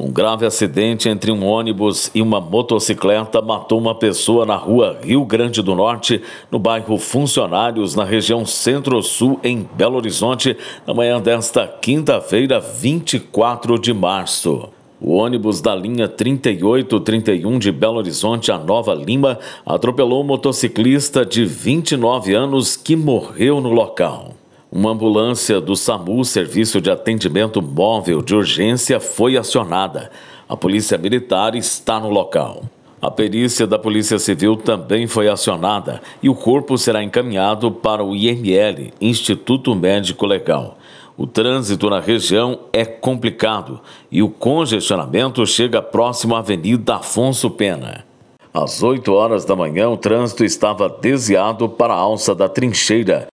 Um grave acidente entre um ônibus e uma motocicleta matou uma pessoa na rua Rio Grande do Norte, no bairro Funcionários, na região Centro-Sul, em Belo Horizonte, na manhã desta quinta-feira, 24 de março. O ônibus da linha 3831 de Belo Horizonte a Nova Lima atropelou um motociclista de 29 anos que morreu no local. Uma ambulância do SAMU, Serviço de Atendimento Móvel de Urgência, foi acionada. A Polícia Militar está no local. A perícia da Polícia Civil também foi acionada e o corpo será encaminhado para o IML, Instituto Médico Legal. O trânsito na região é complicado e o congestionamento chega próximo à Avenida Afonso Pena. Às 8 horas da manhã, o trânsito estava desviado para a alça da trincheira